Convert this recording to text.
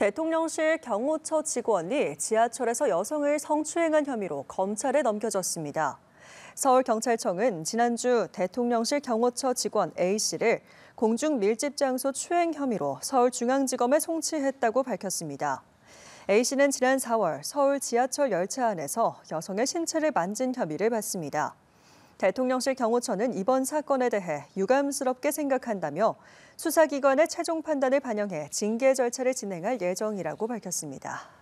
대통령실 경호처 직원이 지하철에서 여성을 성추행한 혐의로 검찰에 넘겨졌습니다. 서울경찰청은 지난주 대통령실 경호처 직원 A씨를 공중 밀집 장소 추행 혐의로 서울중앙지검에 송치했다고 밝혔습니다. A씨는 지난 4월 서울 지하철 열차 안에서 여성의 신체를 만진 혐의를 받습니다. 대통령실 경호처는 이번 사건에 대해 유감스럽게 생각한다며 수사기관의 최종 판단을 반영해 징계 절차를 진행할 예정이라고 밝혔습니다.